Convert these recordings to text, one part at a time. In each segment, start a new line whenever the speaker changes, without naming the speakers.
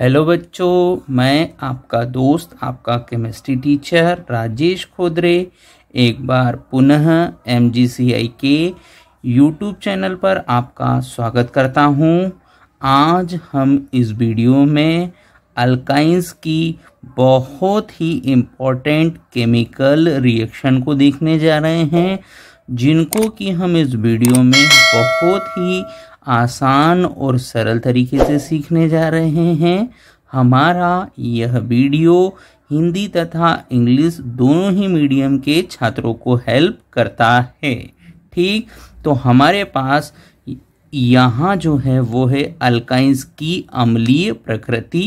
hello बच्चों मैं आपका दोस्त आपका केमिस्ट्री टीचर राजेश खोदरे एक बार पुनः एम के यूट्यूब चैनल पर आपका स्वागत करता हूं आज हम इस वीडियो में अल्काइंस की बहुत ही इम्पोर्टेंट केमिकल रिएक्शन को देखने जा रहे हैं जिनको कि हम इस वीडियो में बहुत ही आसान और सरल तरीके से सीखने जा रहे हैं हमारा यह वीडियो हिंदी तथा इंग्लिश दोनों ही मीडियम के छात्रों को हेल्प करता है ठीक तो हमारे पास यहाँ जो है वो है अल्काइंस की अम्लीय प्रकृति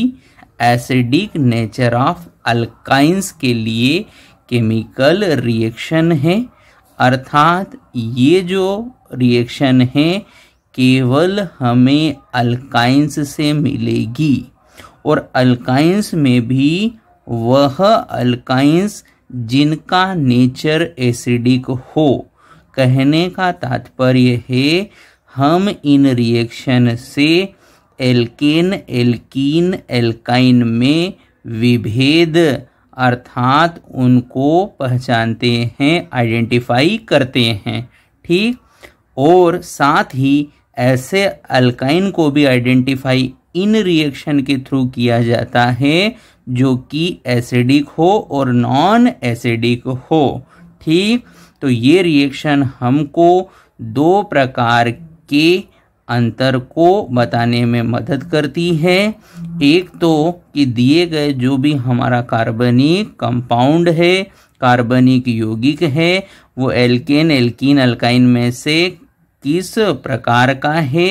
एसिडिक नेचर ऑफ अल्काइंस के लिए केमिकल रिएक्शन है अर्थात ये जो रिएक्शन है केवल हमें अल्काइंस से मिलेगी और अल्काइंस में भी वह अल्काइंस जिनका नेचर एसिडिक हो कहने का तात्पर्य है हम इन रिएक्शन से एल्केन एल्कीन एल्काइन में विभेद अर्थात उनको पहचानते हैं आइडेंटिफाई करते हैं ठीक और साथ ही ऐसे अल्काइन को भी आइडेंटिफाई इन रिएक्शन के थ्रू किया जाता है जो कि एसिडिक हो और नॉन एसिडिक हो ठीक तो ये रिएक्शन हमको दो प्रकार के अंतर को बताने में मदद करती है एक तो कि दिए गए जो भी हमारा कार्बनिक कंपाउंड है कार्बनिक यौगिक है वो एल्केन एल्कीन अल्काइन में से किस प्रकार का है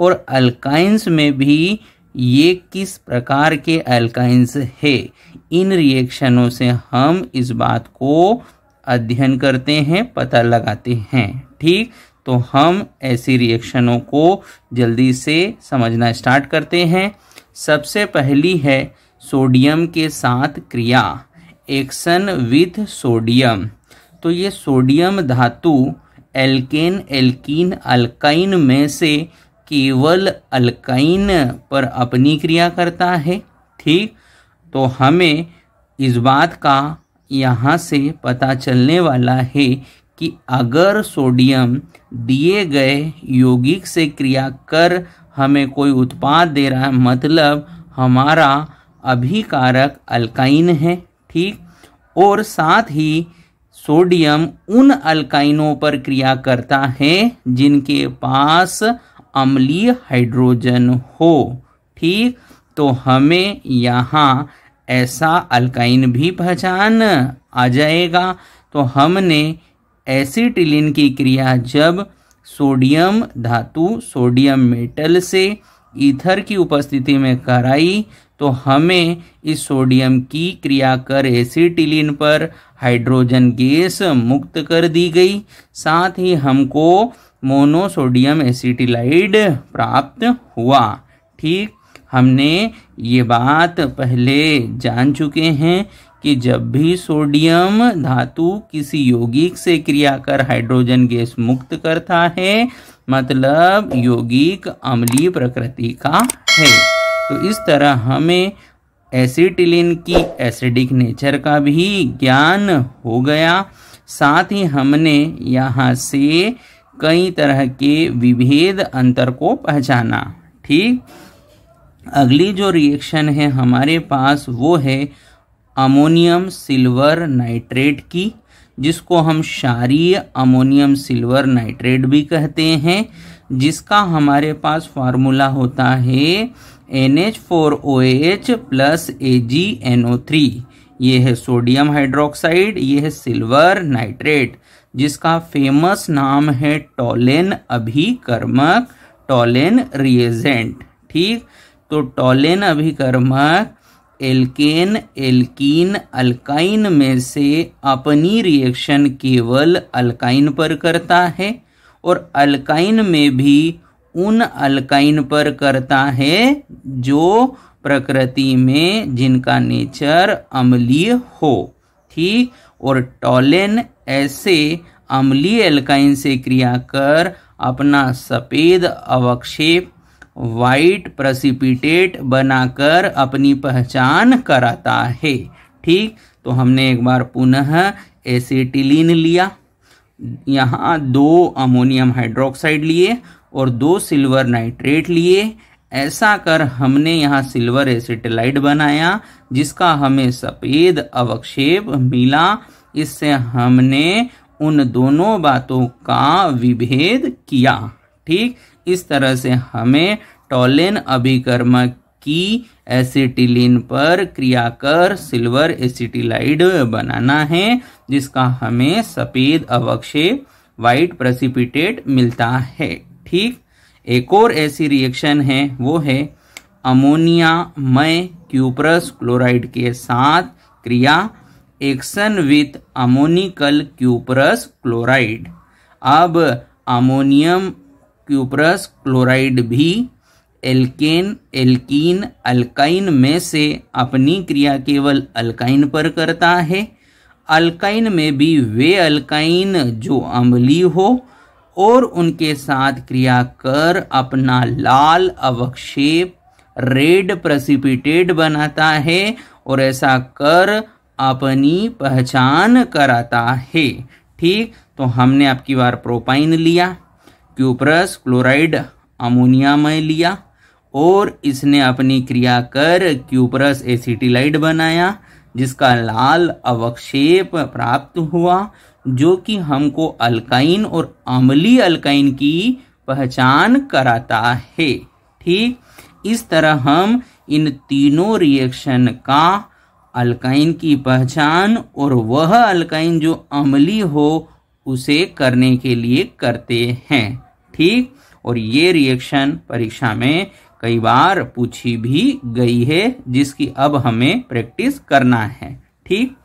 और अल्काइंस में भी ये किस प्रकार के अल्काइंस है इन रिएक्शनों से हम इस बात को अध्ययन करते हैं पता लगाते हैं ठीक तो हम ऐसी रिएक्शनों को जल्दी से समझना स्टार्ट करते हैं सबसे पहली है सोडियम के साथ क्रिया एक्शन विथ सोडियम तो ये सोडियम धातु एल्केन एल्कीन अल्काइन में से केवल अल्काइन पर अपनी क्रिया करता है ठीक तो हमें इस बात का यहाँ से पता चलने वाला है कि अगर सोडियम दिए गए यौगिक से क्रिया कर हमें कोई उत्पाद दे रहा है मतलब हमारा अभिकारक अल्काइन है ठीक और साथ ही सोडियम उन अल्काइनों पर क्रिया करता है जिनके पास अम्लीय हाइड्रोजन हो ठीक तो हमें यहाँ ऐसा अल्काइन भी पहचान आ जाएगा तो हमने एसिटिलिन की क्रिया जब सोडियम धातु सोडियम मेटल से ईथर की उपस्थिति में कराई तो हमें इस सोडियम की क्रिया कर एसिटिलीन पर हाइड्रोजन गैस मुक्त कर दी गई साथ ही हमको मोनोसोडियम एसिटिलाइड प्राप्त हुआ ठीक हमने ये बात पहले जान चुके हैं कि जब भी सोडियम धातु किसी यौगिक से क्रिया कर हाइड्रोजन गैस मुक्त करता है मतलब यौगिक अम्लीय प्रकृति का है तो इस तरह हमें एसिटिलिन की एसिडिक नेचर का भी ज्ञान हो गया साथ ही हमने यहाँ से कई तरह के विभेद अंतर को पहचाना ठीक अगली जो रिएक्शन है हमारे पास वो है अमोनियम सिल्वर नाइट्रेट की जिसको हम क्षारीय अमोनियम सिल्वर नाइट्रेट भी कहते हैं जिसका हमारे पास फार्मूला होता है N H four O H plus A G N O three ये है सोडियम हाइड्रोक्साइड ये है सिल्वर नाइट्रेट जिसका फेमस नाम है टॉलेन अभिकर्मक टॉलेन रिएजेंट ठीक तो टॉलेन अभिकर्मक एल्केन एल्कीन अल्काइन में से अपनी रिएक्शन केवल अल्काइन पर करता है और अल्काइन में भी उन अल्काइन पर करता है जो प्रकृति में जिनका नेचर अम्लीय हो ठीक और टॉलेन ऐसे अम्लीय एल्काइन से क्रिया कर अपना सफेद अवक्षेप वाइट प्रसिपिटेट बनाकर अपनी पहचान कराता है ठीक तो हमने एक बार पुनः एसिटिलीन लिया यहाँ दो अमोनियम हाइड्रोक्साइड लिए और दो सिल्वर नाइट्रेट लिए ऐसा कर हमने यहाँ सिल्वर एसिटेलाइट बनाया जिसका हमें सफ़ेद अवक्षेप मिला इससे हमने उन दोनों बातों का विभेद किया ठीक इस तरह से हमें टॉलेन अभिकर्मक की एसिटिलिन पर क्रिया कर सिल्वर एसिटिलाइड बनाना है जिसका हमें सफ़ेद अवक्षेप वाइट प्रसिपिटेट मिलता है ठीक एक और ऐसी रिएक्शन है वो है अमोनिया मय क्यूप्रस क्लोराइड के साथ क्रिया action with ammoniacal cuprous chloride अब अमोनियम क्यूप्रस क्लोराइड भी एल्केन एल्कीन अल्काइन में से अपनी क्रिया केवल अल्काइन पर करता है अल्काइन में भी वे अल्काइन जो अम्ली हो और उनके साथ क्रिया कर अपना लाल अवक्षेप रेड प्रसिपिटेड बनाता है और ऐसा कर अपनी पहचान कराता है ठीक तो हमने आपकी बार प्रोपाइन लिया क्यूप्रस क्लोराइड अमोनिया में लिया और इसने अपनी क्रिया कर क्यूप्रस एसिटिलाइड बनाया जिसका लाल अवक्षेप प्राप्त हुआ जो कि हमको अल्काइन और अम्ली अल्काइन की पहचान कराता है ठीक इस तरह हम इन तीनों रिएक्शन का अल्काइन की पहचान और वह अल्काइन जो अम्ली हो उसे करने के लिए करते हैं ठीक और ये रिएक्शन परीक्षा में कई बार पूछी भी गई है जिसकी अब हमें प्रैक्टिस करना है ठीक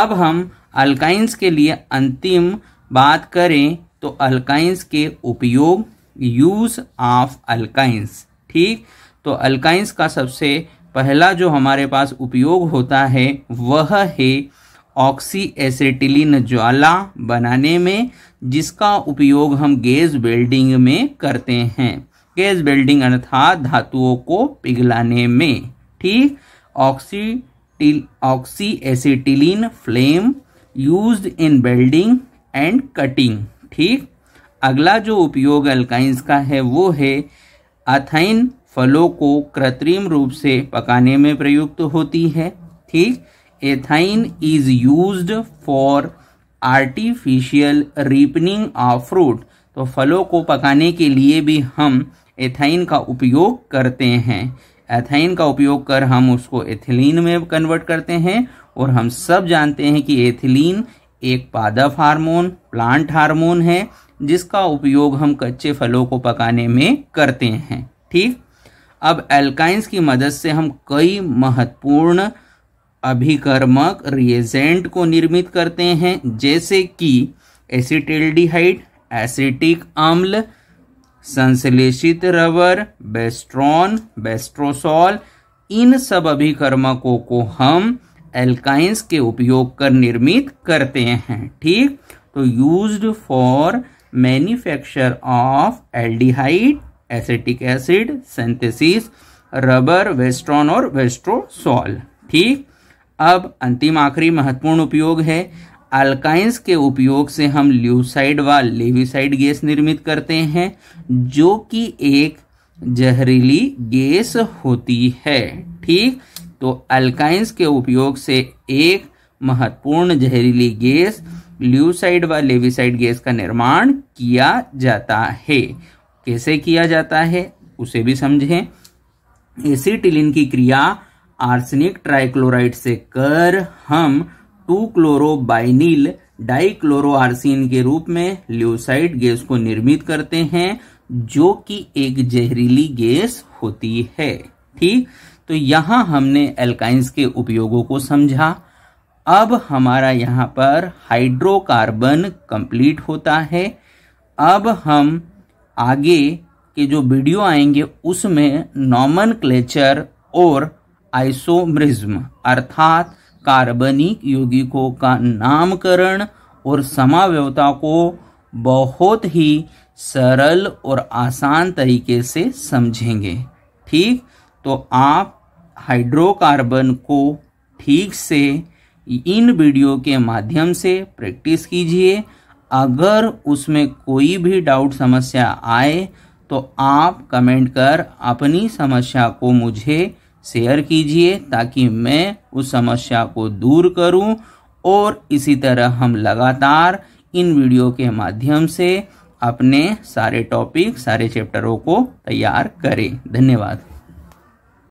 अब हम अल्काइंस के लिए अंतिम बात करें तो अल्काइंस के उपयोग यूज ऑफ अल्काइंस ठीक तो अल्काइंस का सबसे पहला जो हमारे पास उपयोग होता है वह है ऑक्सी एसिटिलिन ज्वाला बनाने में जिसका उपयोग हम गैस बेल्डिंग में करते हैं गैस बेल्डिंग अर्थात धातुओं को पिघलाने में ठीक oxy oxy acetylene flame use in welding and cutting ठीक अगला जो उपयोग अल्काइंस का है वो है अथाइन फलों को कृत्रिम रूप से पकाने में प्रयुक्त होती है ठीक ethyne is used for artificial ripening of fruit तो फलों को पकाने के लिए भी हम एथाइन का उपयोग करते हैं एथाइन का उपयोग कर हम उसको एथिलीन में कन्वर्ट करते हैं और हम सब जानते हैं कि एथिलीन एक पादप हार्मोन प्लांट हार्मोन है जिसका उपयोग हम कच्चे फलों को पकाने में करते हैं ठीक अब एल्काइंस की मदद से हम कई महत्वपूर्ण अभिकर्मक रिएजेंट को निर्मित करते हैं जैसे कि एसिटिल्डिहाइड एसिटिक अम्ल संश्लेषित रबर बेस्ट्रॉन बेस्ट्रोसॉल इन सब अभिकर्मकों को हम एल्काइंस के उपयोग कर निर्मित करते हैं ठीक तो used for manufacture of aldehyde acetic acid synthesis rubber Westron और वेस्ट्रोसॉल ठीक अब अंतिम आखिरी महत्वपूर्ण उपयोग है अल्काइंस के उपयोग से हम ल्यूसाइड व लेविसाइड गैस निर्मित करते हैं जो कि एक जहरीली गैस होती है ठीक तो अल्काइंस के उपयोग से एक महत्वपूर्ण जहरीली गैस ल्यूसाइड व लेविसाइड गैस का निर्माण किया जाता है कैसे किया जाता है उसे भी समझें एसिटिलिन की क्रिया आर्सेनिक ट्राइक्लोराइड से कर हम टू क्लोरोबाइनिल आर्सिन के रूप में ल्यूसाइड गैस को निर्मित करते हैं जो कि एक जहरीली गैस होती है ठीक तो यहाँ हमने एल्काइंस के उपयोगों को समझा अब हमारा यहाँ पर हाइड्रोकार्बन कंप्लीट होता है अब हम आगे के जो वीडियो आएंगे उसमें नॉमन क्लेचर और आइसोम्रिज्म अर्थात कार्बनिक यौगिकों का नामकरण और समाव्यवता को बहुत ही सरल और आसान तरीके से समझेंगे ठीक तो आप हाइड्रोकार्बन को ठीक से इन वीडियो के माध्यम से प्रैक्टिस कीजिए अगर उसमें कोई भी डाउट समस्या आए तो आप कमेंट कर अपनी समस्या को मुझे शेयर कीजिए ताकि मैं उस समस्या को दूर करूं और इसी तरह हम लगातार इन वीडियो के माध्यम से अपने सारे टॉपिक सारे चैप्टरों को तैयार करें धन्यवाद